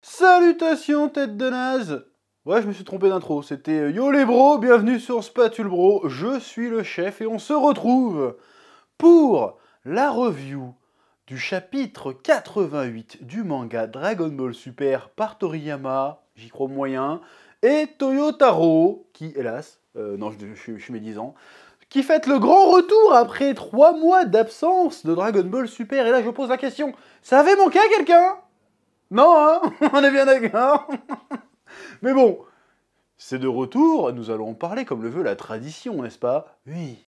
Salutations tête de naze Ouais, je me suis trompé d'intro, c'était euh, Yo les bros, bienvenue sur Spatule Bro, je suis le chef et on se retrouve pour la review du chapitre 88 du manga Dragon Ball Super par Toriyama, j'y crois moyen, et Toyotaro, qui hélas, euh, non je, je, suis médisant, qui fait le grand retour après 3 mois d'absence de Dragon Ball Super, et là je pose la question, ça avait manqué à quelqu'un non, hein on est bien d'accord. Mais bon, c'est de retour, nous allons en parler comme le veut la tradition, n'est-ce pas Oui.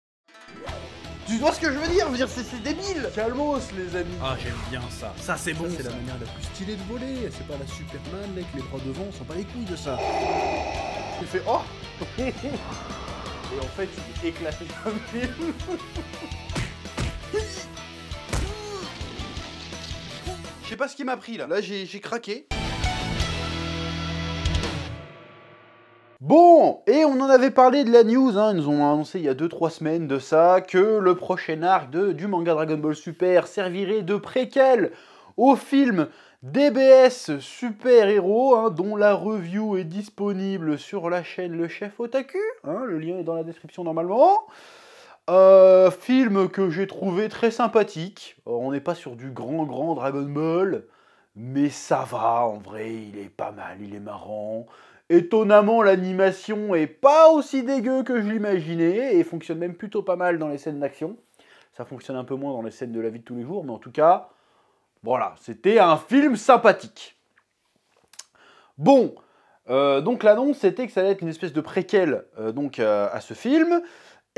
Tu vois ce que je veux dire, dire c'est débile Calmos les amis Ah j'aime bien ça, ça c'est bon C'est la manière la plus stylée de voler, c'est pas la Superman mec, les bras devant, sont pas les couilles de ça Tu fais oh Et en fait il est éclaté comme film je sais pas ce qui m'a pris là. Là, j'ai craqué. Bon, et on en avait parlé de la news, hein. ils nous ont annoncé il y a 2-3 semaines de ça, que le prochain arc de, du manga Dragon Ball Super servirait de préquel au film DBS Super Héros, hein, dont la review est disponible sur la chaîne Le Chef Otaku, hein. le lien est dans la description normalement. Euh, film que j'ai trouvé très sympathique. Euh, on n'est pas sur du grand, grand Dragon Ball, mais ça va en vrai, il est pas mal, il est marrant. Étonnamment, l'animation est pas aussi dégueu que je l'imaginais et fonctionne même plutôt pas mal dans les scènes d'action. Ça fonctionne un peu moins dans les scènes de la vie de tous les jours, mais en tout cas, voilà, c'était un film sympathique. Bon, euh, donc l'annonce c'était que ça allait être une espèce de préquel euh, donc, à ce film.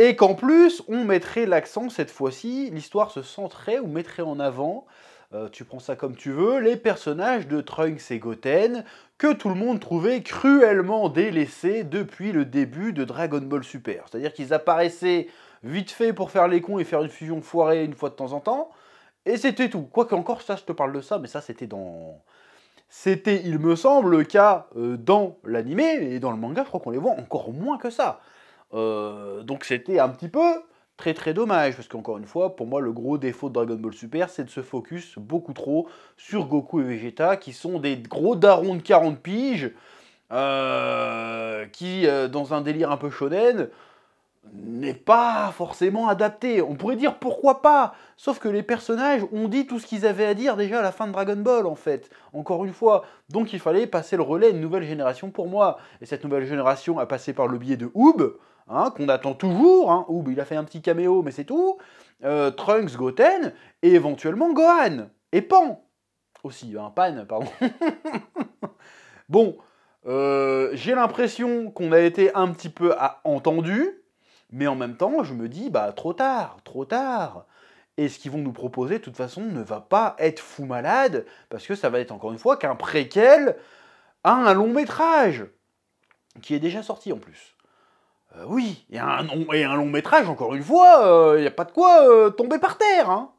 Et qu'en plus, on mettrait l'accent cette fois-ci, l'histoire se centrait ou mettrait en avant, euh, tu prends ça comme tu veux, les personnages de Trunks et Goten, que tout le monde trouvait cruellement délaissés depuis le début de Dragon Ball Super. C'est-à-dire qu'ils apparaissaient vite fait pour faire les cons et faire une fusion foirée une fois de temps en temps, et c'était tout. Quoique encore, ça, je te parle de ça, mais ça, c'était dans... C'était, il me semble, le cas euh, dans l'animé, et dans le manga, je crois qu'on les voit encore moins que ça. Euh, donc c'était un petit peu très très dommage, parce qu'encore une fois, pour moi, le gros défaut de Dragon Ball Super, c'est de se focus beaucoup trop sur Goku et Vegeta, qui sont des gros darons de 40 piges, euh, qui, euh, dans un délire un peu shonen, n'est pas forcément adapté. On pourrait dire pourquoi pas, sauf que les personnages ont dit tout ce qu'ils avaient à dire déjà à la fin de Dragon Ball en fait, encore une fois. Donc il fallait passer le relais à une nouvelle génération pour moi. Et cette nouvelle génération a passé par le biais de Oob, hein, qu'on attend toujours, hein. il a fait un petit caméo mais c'est tout, euh, Trunks, Goten, et éventuellement Gohan, et Pan aussi, un hein, Pan, pardon. bon, euh, j'ai l'impression qu'on a été un petit peu entendu, mais en même temps, je me dis, bah trop tard, trop tard. Et ce qu'ils vont nous proposer, de toute façon, ne va pas être fou malade, parce que ça va être encore une fois qu'un préquel à un long métrage, qui est déjà sorti en plus. Euh, oui, et un, et un, long métrage, encore une fois, il euh, n'y a pas de quoi euh, tomber par terre. Hein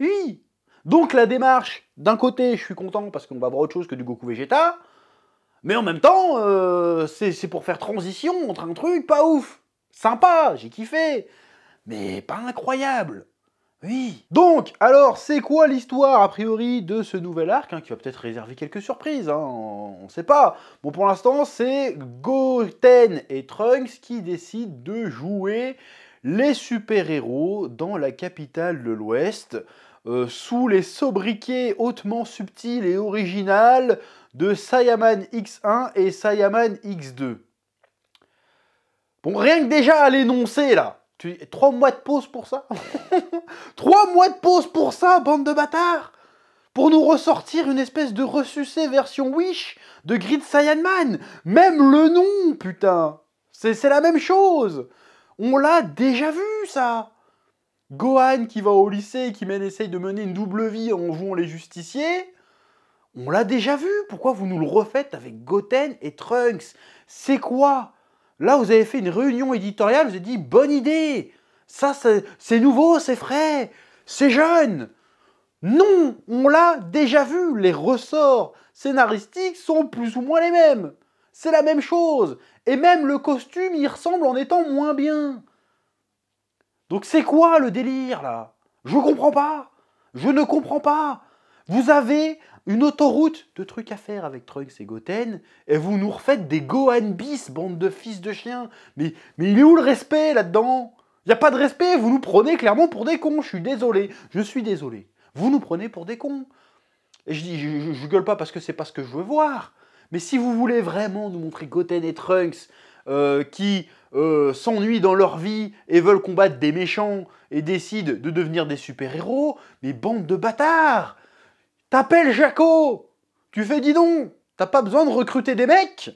oui. Donc la démarche, d'un côté, je suis content parce qu'on va voir autre chose que du Goku Vegeta, mais en même temps, c'est pour faire transition entre un truc pas ouf. Sympa, j'ai kiffé, mais pas incroyable. Oui. Donc, alors, c'est quoi l'histoire, a priori, de ce nouvel arc, hein, qui va peut-être réserver quelques surprises, hein, on ne sait pas. Bon, pour l'instant, c'est Goten et Trunks qui décident de jouer les super-héros dans la capitale de l'Ouest, euh, sous les sobriquets hautement subtils et originales de Sayaman X1 et Sayaman X2. Bon, rien que déjà à l'énoncer, là. Tu... Trois mois de pause pour ça Trois mois de pause pour ça, bande de bâtards Pour nous ressortir une espèce de ressucé version Wish de Grid Man Même le nom, putain C'est la même chose On l'a déjà vu, ça Gohan qui va au lycée et qui mène, essaye de mener une double vie en jouant les justiciers on l'a déjà vu, pourquoi vous nous le refaites avec Goten et Trunks C'est quoi Là, vous avez fait une réunion éditoriale, vous avez dit bonne idée, ça c'est nouveau, c'est frais, c'est jeune. Non, on l'a déjà vu, les ressorts scénaristiques sont plus ou moins les mêmes. C'est la même chose. Et même le costume y ressemble en étant moins bien. Donc c'est quoi le délire là Je comprends pas. Je ne comprends pas. Vous avez une autoroute de trucs à faire avec Trunks et Goten, et vous nous refaites des Gohan bis, bande de fils de chiens. Mais, mais il est où le respect là-dedans Il a pas de respect, vous nous prenez clairement pour des cons, je suis désolé, je suis désolé. Vous nous prenez pour des cons. Et je dis, je, gueule pas parce que c'est pas ce que je veux voir. Mais si vous voulez vraiment nous montrer Goten et Trunks euh, qui euh, s'ennuient dans leur vie et veulent combattre des méchants et décident de devenir des super-héros, mais bande de bâtards T'appelles Jaco Tu fais dis donc T'as pas besoin de recruter des mecs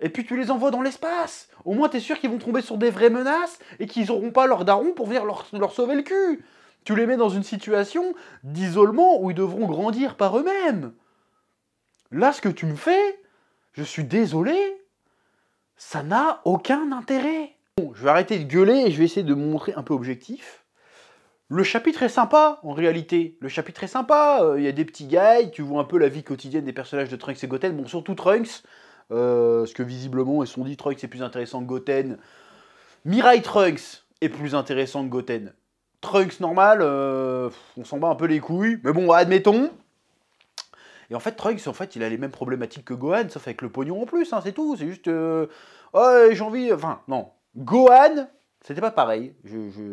Et puis tu les envoies dans l'espace Au moins t'es sûr qu'ils vont tomber sur des vraies menaces et qu'ils auront pas leur daron pour venir leur, leur sauver le cul Tu les mets dans une situation d'isolement où ils devront grandir par eux-mêmes Là, ce que tu me fais, je suis désolé, ça n'a aucun intérêt. Bon, je vais arrêter de gueuler et je vais essayer de me montrer un peu objectif. Le chapitre est sympa, en réalité. Le chapitre est sympa, euh, il y a des petits guys, tu vois un peu la vie quotidienne des personnages de Trunks et Goten, bon, surtout Trunks, parce euh, que visiblement, ils sont dit Trunks est plus intéressant que Goten. Mirai Trunks est plus intéressant que Goten. Trunks normal, euh, on s'en bat un peu les couilles, mais bon, admettons. Et en fait, Trunks, en fait, il a les mêmes problématiques que Gohan, sauf avec le pognon en plus, hein, c'est tout, c'est juste... oh, j'ai envie... Enfin, non. Gohan, c'était pas pareil.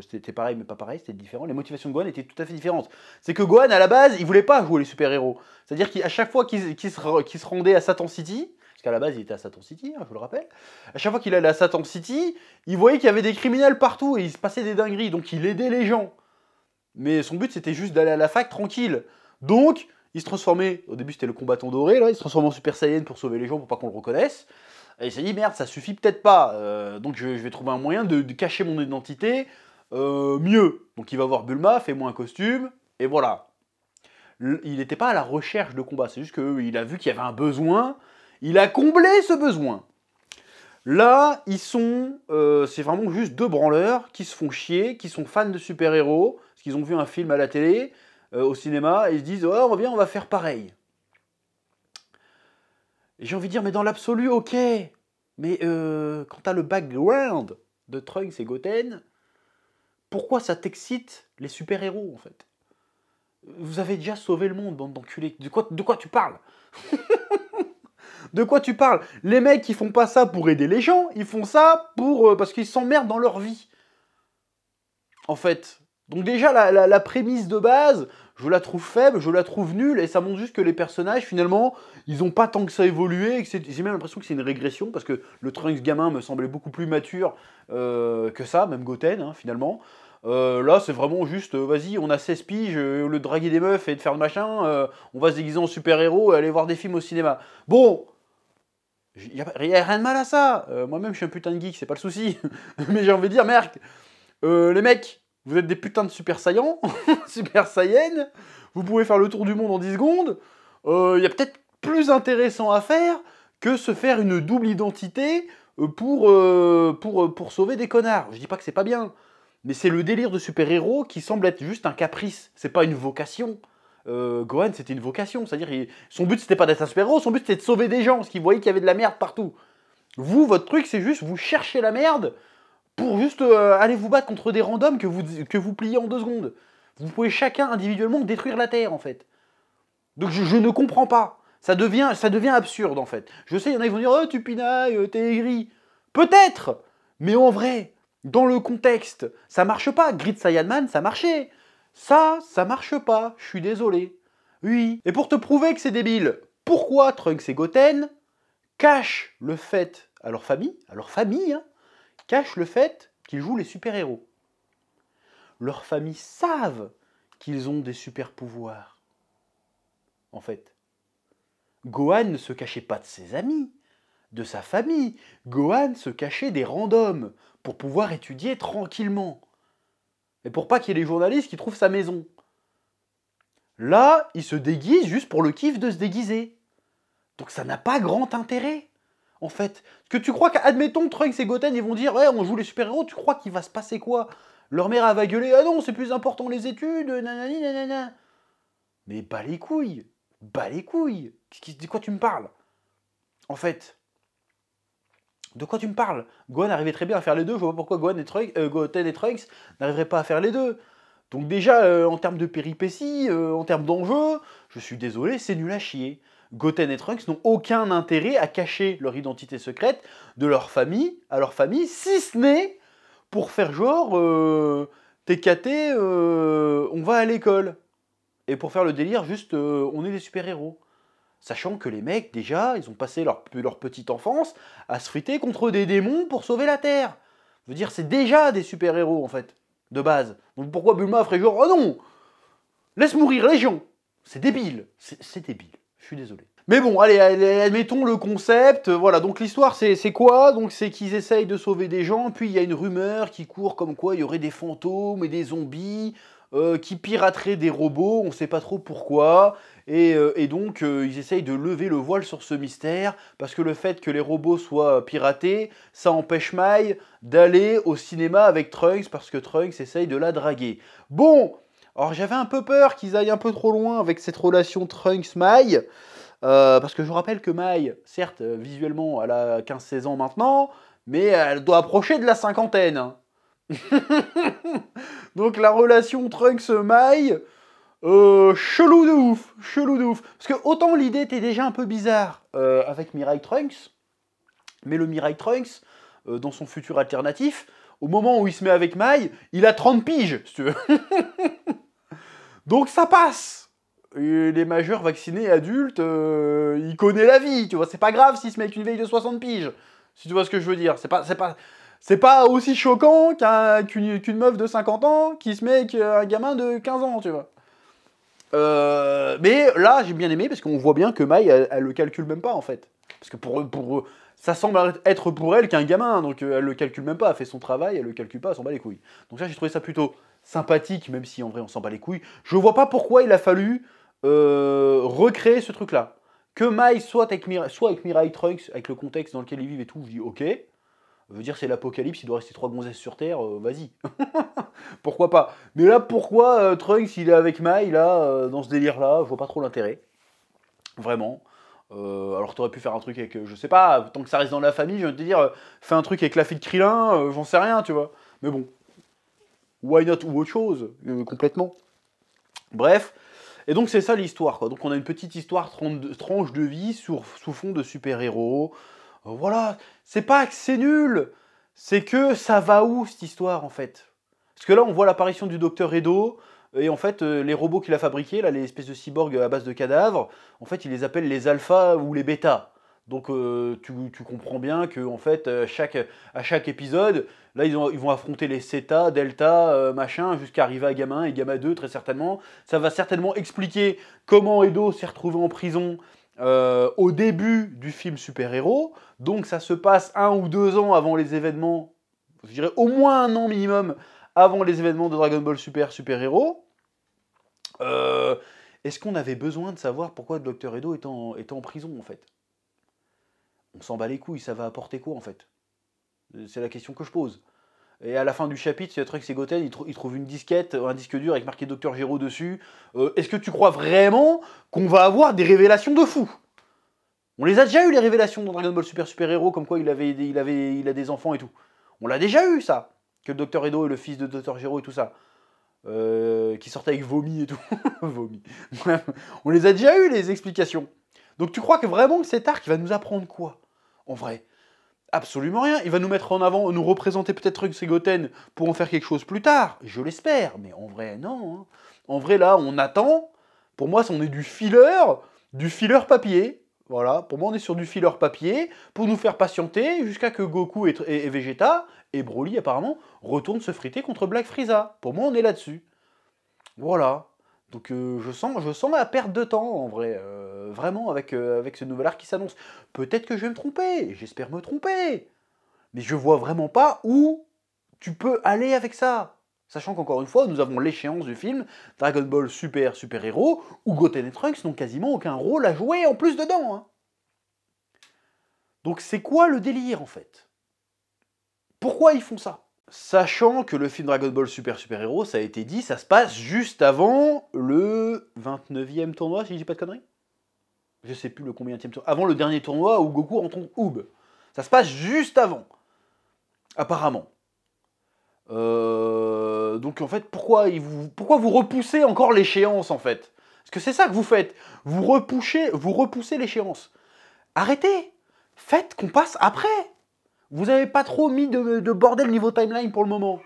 c'était pareil, mais pas pareil, c'était différent. Les motivations de Gohan étaient tout à fait différentes. C'est que Gohan, à la base, il voulait pas jouer les super-héros. C'est-à-dire qu'à chaque fois qu'il se, rendait à Satan City, parce qu'à la base, il était à Satan City, hein, je vous le rappelle, à chaque fois qu'il allait à Satan City, il voyait qu'il y avait des criminels partout et il se passait des dingueries, donc il aidait les gens. Mais son but, c'était juste d'aller à la fac tranquille. Donc, il se transformait, au début c'était le combattant doré, il se transformait en Super Saiyan pour sauver les gens, pour pas qu'on le reconnaisse. Et s'est dit merde, ça suffit peut-être pas. Euh, donc je, vais trouver un moyen de, cacher mon identité euh, mieux. Donc il va voir Bulma, fait moi un costume, et voilà. il n'était pas à la recherche de combat, c'est juste qu'il euh, a vu qu'il y avait un besoin, il a comblé ce besoin. Là, ils sont, c'est vraiment juste deux branleurs qui se font chier, qui sont fans de super-héros, parce qu'ils ont vu un film à la télé, au cinéma, et ils se disent oh, on on va faire pareil j'ai envie de dire, mais dans l'absolu, ok. Mais euh, quand t'as le background de Trunks et Goten, pourquoi ça t'excite les super-héros, en fait Vous avez déjà sauvé le monde, bande d'enculés. De quoi, de quoi tu parles De quoi tu parles Les mecs, ils font pas ça pour aider les gens, ils font ça pour euh, parce qu'ils s'emmerdent dans leur vie. En fait. Donc déjà, la prémisse de base je la trouve faible, je la trouve nulle, et ça montre juste que les personnages, finalement, ils n'ont pas tant que ça évolué, j'ai même l'impression que c'est une régression, parce que le Trunks gamin me semblait beaucoup plus mature euh, que ça, même Goten, hein, finalement. Euh, là, c'est vraiment juste, euh, vas-y, on a 16 piges, le draguer des meufs et de faire le machin, on va se déguiser en super-héros et aller voir des films au cinéma. Bon, il rien de mal à ça. Moi-même, je suis un putain de geek, c'est pas le souci. Mais j'ai envie de dire, merde, les mecs, vous êtes des putains de super saillants, super saiyennes, vous pouvez faire le tour du monde en 10 secondes. Il euh, y a peut-être plus intéressant à faire que se faire une double identité euh, pour, euh, pour, pour sauver des connards. Je dis pas que c'est pas bien, mais c'est le délire de super-héros qui semble être juste un caprice, c'est pas une vocation. Gohan, c'était une vocation, c'est-à-dire son but c'était pas d'être un super-héros, son but c'était de sauver des gens, parce qu'il voyait qu'il y avait de la merde partout. Vous, votre truc, c'est juste vous cherchez la merde pour juste euh, aller vous battre contre des randoms que vous, que vous pliez en deux secondes. Vous pouvez chacun individuellement détruire la Terre, en fait. Donc je, ne comprends pas. Ça devient, ça devient absurde, en fait. Je sais, il y en a qui vont dire Oh, tu pinailles, euh, t'es aigri. Peut-être Mais en vrai, dans le contexte, ça marche pas. Grid Man, ça marchait. Ça, ça marche pas. Je suis désolé. Oui. Et pour te prouver que c'est débile, pourquoi Trunks et Goten cachent le fait à leur famille, à leur famille, hein, cache le fait qu'ils jouent les super-héros. Leurs familles savent qu'ils ont des super-pouvoirs. En fait, Gohan ne se cachait pas de ses amis, de sa famille. Gohan se cachait des randoms pour pouvoir étudier tranquillement. Et pour pas qu'il y ait les journalistes qui trouvent sa maison. Là, il se déguise juste pour le kiff de se déguiser. Donc ça n'a pas grand intérêt en fait. Que tu crois qu'admettons, Trunks et Goten, ils vont dire, ouais, on joue les super-héros, tu crois qu'il va se passer quoi Leur mère, va gueuler, ah non, c'est plus important les études, nanani, Mais bas les couilles bas les couilles De quoi tu me parles En fait, de quoi tu me parles Gohan arrivait très bien à faire les deux, je vois pourquoi Gohan et Trunks, euh, Goten et Trunks n'arriveraient pas à faire les deux. Donc déjà, euh, en termes de péripéties, euh, en termes d'enjeux, je suis désolé, c'est nul à chier. Goten et Trunks n'ont aucun intérêt à cacher leur identité secrète de leur famille à leur famille, si ce n'est pour faire genre euh, TKT, euh, on va à l'école. Et pour faire le délire, juste euh, on est des super-héros. Sachant que les mecs, déjà, ils ont passé leur, leur petite enfance à se friter contre des démons pour sauver la Terre. Je veux dire, c'est déjà des super-héros en fait, de base. Donc pourquoi Bulma ferait genre Oh non Laisse mourir les gens C'est débile C'est débile désolé. Mais bon, allez, admettons le concept. Euh, voilà, donc l'histoire, c'est quoi Donc c'est qu'ils essayent de sauver des gens, puis il y a une rumeur qui court comme quoi il y aurait des fantômes et des zombies euh, qui pirateraient des robots, on sait pas trop pourquoi. Et, euh, donc ils essayent de lever le voile sur ce mystère, parce que le fait que les robots soient piratés, ça empêche Mai d'aller au cinéma avec Trunks, parce que Trunks essaye de la draguer. Bon, alors j'avais un peu peur qu'ils aillent un peu trop loin avec cette relation Trunks-Mai. Euh, parce que je vous rappelle que Mai, certes, euh, visuellement, elle a 15-16 ans maintenant, mais elle doit approcher de la cinquantaine. Hein. Donc la relation Trunks-Mai, euh, chelou de ouf, chelou de ouf. Parce que autant l'idée était déjà un peu bizarre avec Mirai Trunks, mais le Mirai Trunks, dans son futur alternatif, au moment où il se met avec Mai, il a 30 piges, si tu veux. Donc ça passe. les majeurs vaccinés adultes, euh, ils connaissent la vie, tu vois. C'est pas grave s'ils se mettent avec une veille de 60 piges, si tu vois ce que je veux dire. C'est pas, c'est pas, c'est pas aussi choquant qu'une meuf de 50 ans qui se met avec euh, un gamin de 15 ans, tu vois. Euh, mais là, j'ai bien aimé parce qu'on voit bien que Maï, elle, le calcule même pas en fait. Parce que pour, pour ça semble être pour elle qu'un gamin, donc elle le calcule même pas, elle fait son travail, elle le calcule pas, elle s'en bat les couilles. Donc ça, j'ai trouvé ça plutôt sympathique, même si en vrai on s'en bat les couilles. Je vois pas pourquoi il a fallu euh, recréer ce truc-là. Que Mai soit avec, Mirai, soit avec Mirai Trucks, avec le contexte dans lequel ils vivent et tout, je dis ok. Veut dire c'est l'apocalypse, il doit rester trois gonzesses sur Terre, euh, vas-y. pourquoi pas Mais là, pourquoi euh, Trucks Trunks il est avec Mai là, dans ce délire-là Je vois pas trop l'intérêt. Vraiment. alors t'aurais pu faire un truc avec, je sais pas, tant que ça reste dans la famille, je viens te dire, fais un truc avec la fille de Krillin, j'en sais rien, tu vois. Mais bon, why not ou autre chose, euh, complètement. Bref, et donc c'est ça l'histoire. Donc on a une petite histoire tranche de vie sous fond de super-héros. Euh, voilà, c'est pas que c'est nul, c'est que ça va où cette histoire en fait Parce que là on voit l'apparition du docteur Edo, euh, et en fait les robots qu'il a fabriqués, là, les espèces de cyborgs à base de cadavres, en fait il les appelle les alphas ou les bêtas. Donc euh, tu, comprends bien que en fait euh, à chaque épisode, là ils, ils vont affronter les Zeta, Delta, euh, machin, jusqu'à arriver à Gamma 1 et Gamma 2 très certainement. Ça va certainement expliquer comment Edo s'est retrouvé en prison au début du film super-héros. Donc ça se passe un ou deux ans avant les événements, je dirais au moins un an minimum avant les événements de Dragon Ball Super super-héros. Est-ce qu'on avait besoin de savoir pourquoi docteur Edo était en prison en fait on s'en bat les couilles, ça va apporter quoi en fait C'est la question que je pose. Et à la fin du chapitre, c'est le truc, c'est Goten, il, trouve une disquette, un disque dur avec marqué Docteur Giro dessus. Euh, est-ce que tu crois vraiment qu'on va avoir des révélations de fou On les a déjà eu les révélations dans Dragon Ball Super Super Hero, comme quoi il, avait, il, avait, il a des enfants et tout. On l'a déjà eu ça, que le Docteur Edo est le fils de Docteur Giro et tout ça. Euh, qui sortait avec vomi et tout. vomi. On les a déjà eu les explications. Donc tu crois que vraiment que cet arc va nous apprendre quoi en vrai, absolument rien. Il va nous mettre en avant, nous représenter peut-être Goten pour en faire quelque chose plus tard. Je l'espère, mais en vrai, non. Hein. En vrai, là, on attend. Pour moi, on est du fileur, du fileur papier. Voilà, pour moi, on est sur du fileur papier pour nous faire patienter jusqu'à que Goku et, et, Vegeta et Broly, apparemment, retournent se friter contre Black Frieza. Pour moi, on est là-dessus. Voilà. Donc euh, je, sens, je sens ma perte de temps en vrai, euh, vraiment avec, euh, avec ce nouvel art qui s'annonce. Peut-être que je vais me tromper, j'espère me tromper. Mais je vois vraiment pas où tu peux aller avec ça. Sachant qu'encore une fois, nous avons l'échéance du film Dragon Ball Super Super Héros, où Goten et Trunks n'ont quasiment aucun rôle à jouer en plus dedans. Hein. Donc c'est quoi le délire en fait Pourquoi ils font ça Sachant que le film Dragon Ball Super Super Hero, ça a été dit, ça se passe juste avant le 29e tournoi, si je dis pas de conneries. Je sais plus le combien tournoi. Avant le dernier tournoi où Goku en oub. Ça se passe juste avant. Apparemment. Euh, donc en fait, pourquoi, vous, pourquoi vous repoussez encore l'échéance en fait Parce que c'est ça que vous faites. Vous repoussez, vous repoussez l'échéance. Arrêtez Faites qu'on passe après vous n'avez pas trop mis de, bordel niveau timeline pour le moment.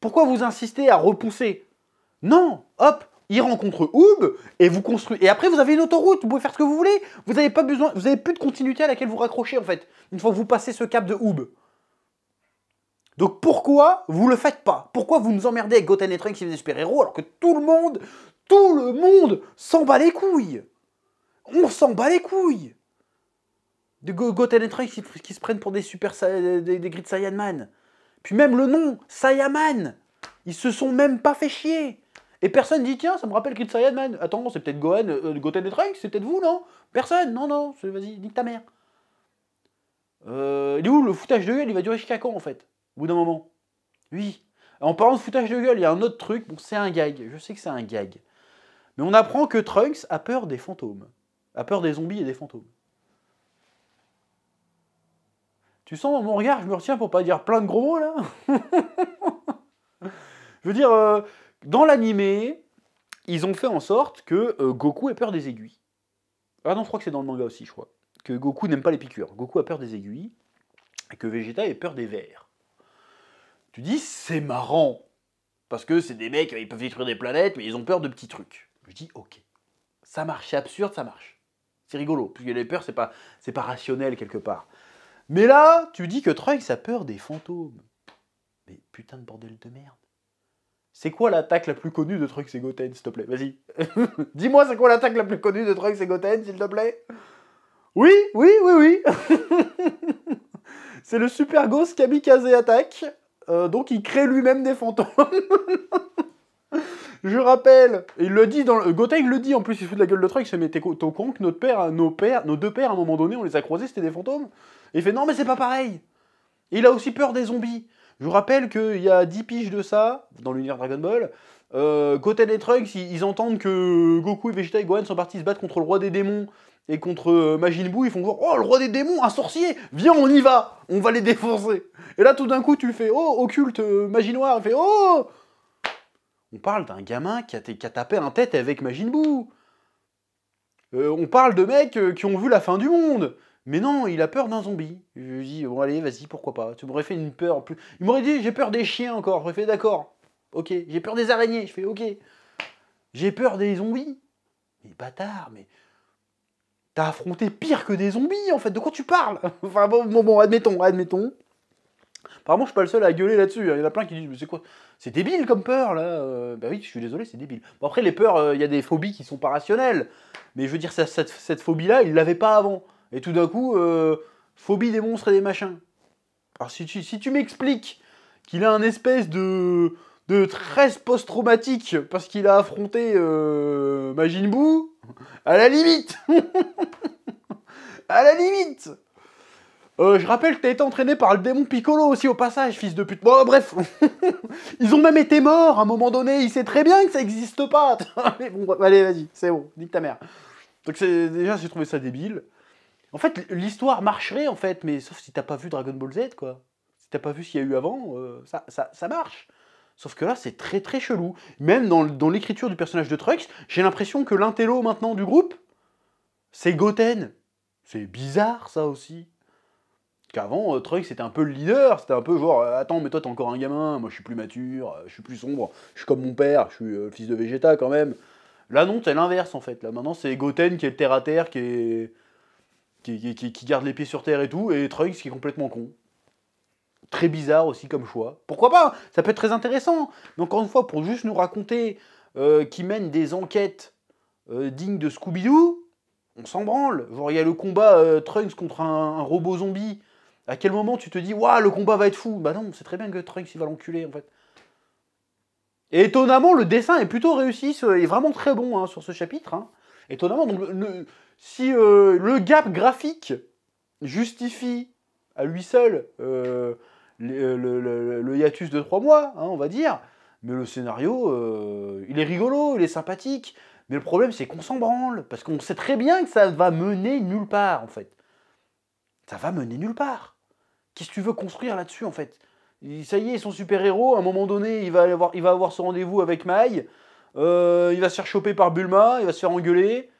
Pourquoi vous insistez à repousser Non, hop, il rencontre Oub et vous construisez. Et après, vous avez une autoroute, vous pouvez faire ce que vous voulez. Vous n'avez pas besoin, vous n'avez plus de continuité à laquelle vous raccrochez en fait. Une fois que vous passez ce cap de Oub. Donc pourquoi vous le faites pas Pourquoi vous nous emmerdez avec Goten et Trunks et héros alors que tout le monde, tout le monde s'en bat les couilles On s'en bat les couilles de Goten et Trunks qui, se prennent pour des super des, des Grid Puis même le nom, Sayaman Ils se sont même pas fait chier. Et personne dit tiens, ça me rappelle Grid Man. Attends, c'est peut-être Gohan, euh, Goten et Trunks, c'est peut-être vous, non Personne, non, non, vas-y, nique ta mère. Euh, il où le foutage de gueule Il va durer jusqu'à quand en fait Au bout d'un moment. Oui. En parlant de foutage de gueule, il y a un autre truc. Bon, c'est un gag. Je sais que c'est un gag. Mais on apprend que Trunks a peur des fantômes. A peur des zombies et des fantômes. Tu sens mon regard, je me retiens pour pas dire plein de gros mots là. je veux dire, euh, dans l'animé, ils ont fait en sorte que euh, Goku ait peur des aiguilles. Ah non, je crois que c'est dans le manga aussi, je crois. Que Goku n'aime pas les piqûres. Goku a peur des aiguilles et que Vegeta ait peur des vers. Tu dis, c'est marrant. Parce que c'est des mecs, ils peuvent détruire des planètes, mais ils ont peur de petits trucs. Je dis, ok. Ça marche, c'est absurde, ça marche. C'est rigolo. que les peurs, c'est pas, pas rationnel quelque part. Mais là, tu dis que Trunks a peur des fantômes. Mais putain de bordel de merde. C'est quoi l'attaque la plus connue de Trunks et Goten, s'il te plaît Vas-y. Dis-moi, c'est quoi l'attaque la plus connue de Trunks et Goten, s'il te plaît Oui, oui, oui, oui. c'est le Super Ghost Kamikaze attaque. Euh, donc il crée lui-même des fantômes. Je rappelle, il le dit dans le. le dit en plus, il se fout de la gueule de Trunks, il se met T'es au con que notre père, nos, pères, nos deux pères, à un moment donné, on les a croisés, c'était des fantômes Et il fait Non, mais c'est pas pareil Il a aussi peur des zombies Je vous rappelle qu'il y a 10 piges de ça, dans l'univers Dragon Ball. Euh, Goten et Trunks, ils, entendent que Goku et Vegeta et Gohan sont partis se battre contre le roi des démons et contre euh, Majin Buu, ils font voir Oh, le roi des démons, un sorcier Viens, on y va On va les défoncer Et là, tout d'un coup, tu fais Oh, occulte, euh, magie noire Il fait Oh on parle d'un gamin qui a, tapé un tête avec Majin Buu. Euh, on parle de mecs euh, qui ont vu la fin du monde. Mais non, il a peur d'un zombie. Je lui dis, bon allez, vas-y, pourquoi pas. Tu m'aurais fait une peur plus. Il m'aurait dit, j'ai peur des chiens encore. J'aurais fait, d'accord. Ok. J'ai peur des araignées. Je fais, ok. J'ai peur des zombies. Mais bâtard, mais. T'as affronté pire que des zombies, en fait. De quoi tu parles Enfin, bon, bon, admettons, admettons. Apparemment, je suis pas le seul à gueuler là-dessus. Hein. Il y en a plein qui disent Mais c'est quoi C'est débile comme peur, là Ben oui, je suis désolé, c'est débile. Bon, après, les peurs, euh, il y a des phobies qui sont pas rationnelles. Mais je veux dire, cette, phobie-là, il l'avait pas avant. Et tout d'un coup, euh, phobie des monstres et des machins. Alors, si tu, si tu m'expliques qu'il a un espèce de, de post-traumatique parce qu'il a affronté Majin Buu, à la limite À la limite euh, je rappelle que t'as été entraîné par le démon Piccolo aussi au passage, fils de pute. Bon, euh, bref, ils ont même été morts à un moment donné. Il sait très bien que ça n'existe pas. Mais bon, allez, vas-y, c'est bon, nique ta mère. Donc déjà, j'ai trouvé ça débile. En fait, l'histoire marcherait en fait, mais sauf si t'as pas vu Dragon Ball Z, quoi. Si t'as pas vu ce qu'il y a eu avant, euh, ça, marche. Sauf que là, c'est très très chelou. Même dans, l'écriture du personnage de Trux, j'ai l'impression que l'intello maintenant du groupe, c'est Goten. C'est bizarre ça aussi qu'avant, euh, Trunks c'était un peu le leader, c'était un peu genre, euh, attends, mais toi t'es encore un gamin, moi je suis plus mature, euh, je suis plus sombre, je suis comme mon père, je suis le fils de Vegeta quand même. Là non, c'est l'inverse en fait. Là maintenant c'est Goten qui est le terre à terre, qui est. Qui, garde les pieds sur terre et tout, et Trunks qui est complètement con. Très bizarre aussi comme choix. Pourquoi pas Ça peut être très intéressant. Mais encore une fois, pour juste nous raconter qui mène des enquêtes dignes de Scooby-Doo, on s'en branle. Genre, il y a le combat Trunks contre un robot zombie à quel moment tu te dis, waouh, le combat va être fou Bah non, c'est très bien que Trunks il va l'enculer en fait. Et étonnamment, le dessin est plutôt réussi, est vraiment très bon hein, sur ce chapitre. Hein. Étonnamment, donc, si euh, le gap graphique justifie à lui seul euh, le, hiatus de 3 mois, hein, on va dire, mais le scénario, euh, il est rigolo, il est sympathique, mais le problème c'est qu'on s'en branle, parce qu'on sait très bien que ça va mener nulle part en fait. Ça va mener nulle part. Qu'est-ce que tu veux construire là-dessus, en fait Ça y est, son super-héros, à un moment donné, il va avoir, il va avoir ce rendez-vous avec Mai, euh, il va se faire choper par Bulma, il va se faire engueuler,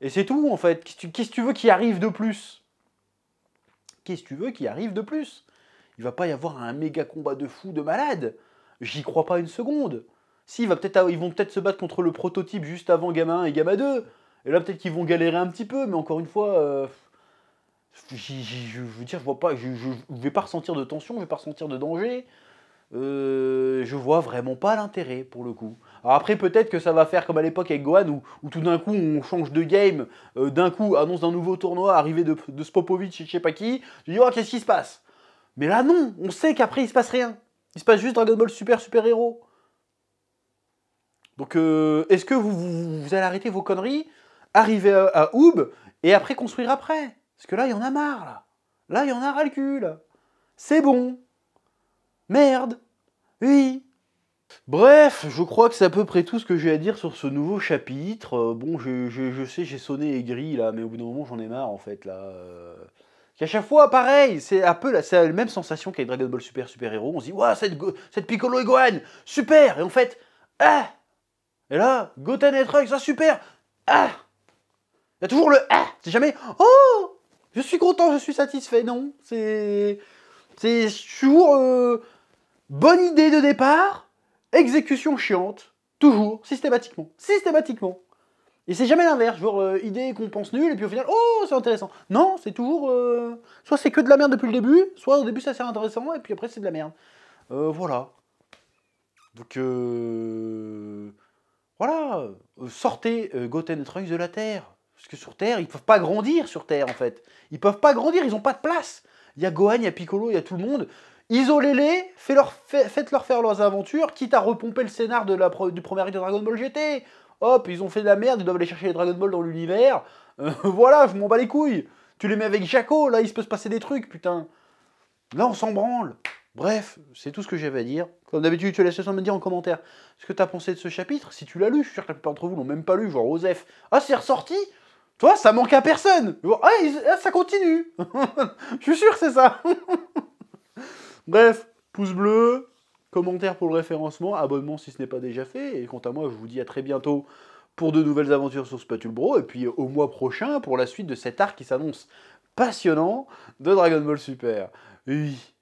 et c'est tout, en fait. Qu'est-ce que tu, veux qui arrive de plus Qu'est-ce que tu veux qui arrive de plus Il va pas y avoir un méga combat de fou, de malade. J'y crois pas une seconde. Si, va peut ils vont peut-être se battre contre le prototype juste avant Gamma 1 et Gamma 2. Et là, peut-être qu'ils vont galérer un petit peu, mais encore une fois, euh, je veux dire, je vois pas, je, ne vais pas ressentir de tension, je vais pas ressentir de danger. Euh, je vois vraiment pas l'intérêt pour le coup. Alors après peut-être que ça va faire comme à l'époque avec Gohan où, tout d'un coup on change de game, euh, d'un coup annonce d'un nouveau tournoi, arrivé de, de Spopovic et je sais pas qui, je dis oh qu'est-ce qui se passe Mais là non, on sait qu'après il se passe rien. Il se passe juste Dragon Ball Super Super Héros. Donc euh, est-ce que vous, allez arrêter vos conneries, arriver à, à Oub et après construire après parce que là, il y en a marre, là. Là, il y en a ras le cul, là. C'est bon. Merde. Oui. Bref, je crois que c'est à peu près tout ce que j'ai à dire sur ce nouveau chapitre. Euh, bon, je, sais, j'ai sonné aigri, là, mais au bout d'un moment, j'en ai marre, en fait, là. Euh. À chaque fois, pareil, c'est un peu la, la même sensation qu'avec Dragon Ball Super Super Héros. On se dit, waouh, cette, Piccolo et Gohan, super Et en fait, ah Et là, Goten et Trunks, ça ah, super Ah Il y a toujours le ah C'est jamais, oh je suis content, je suis satisfait, non. C'est. C'est toujours. Euh, bonne idée de départ, exécution chiante. Toujours, systématiquement. Systématiquement. Et c'est jamais l'inverse, genre euh, idée qu'on pense nulle, et puis au final, oh, c'est intéressant. Non, c'est toujours. Euh, soit c'est que de la merde depuis le début, soit au début ça sert intéressant, et puis après c'est de la merde. Euh, voilà. Donc. voilà. Sortez Goten Trunks de la Terre. Parce que sur Terre, ils peuvent pas grandir sur Terre, en fait. Ils peuvent pas grandir, ils ont pas de place. Il y a Gohan, il y a Piccolo, il y a tout le monde. Isolez-les, faites-leur faire leurs aventures, quitte à repomper le scénar de la, du premier de Dragon Ball GT. Hop, ils ont fait de la merde, ils doivent aller chercher les Dragon Ball dans l'univers. Euh, voilà, je m'en bats les couilles. Tu les mets avec Jaco, là, il se peut se passer des trucs, putain. Là, on s'en branle. Bref, c'est tout ce que j'avais à dire. Comme d'habitude, tu laisses ça me dire en commentaire ce que tu as pensé de ce chapitre. Si tu l'as lu, je suis sûr que la plupart d'entre vous l'ont même pas lu, genre Osef. Ah, c'est ressorti toi, ça manque à personne. Ah, ah, ça continue. Je suis sûr, que c'est ça. Bref, pouce bleu, commentaire pour le référencement, abonnement si ce n'est pas déjà fait. Et quant à moi, je vous dis à très bientôt pour de nouvelles aventures sur Spatule Bro. Et puis euh, au mois prochain pour la suite de cet arc qui s'annonce passionnant de Dragon Ball Super. Oui.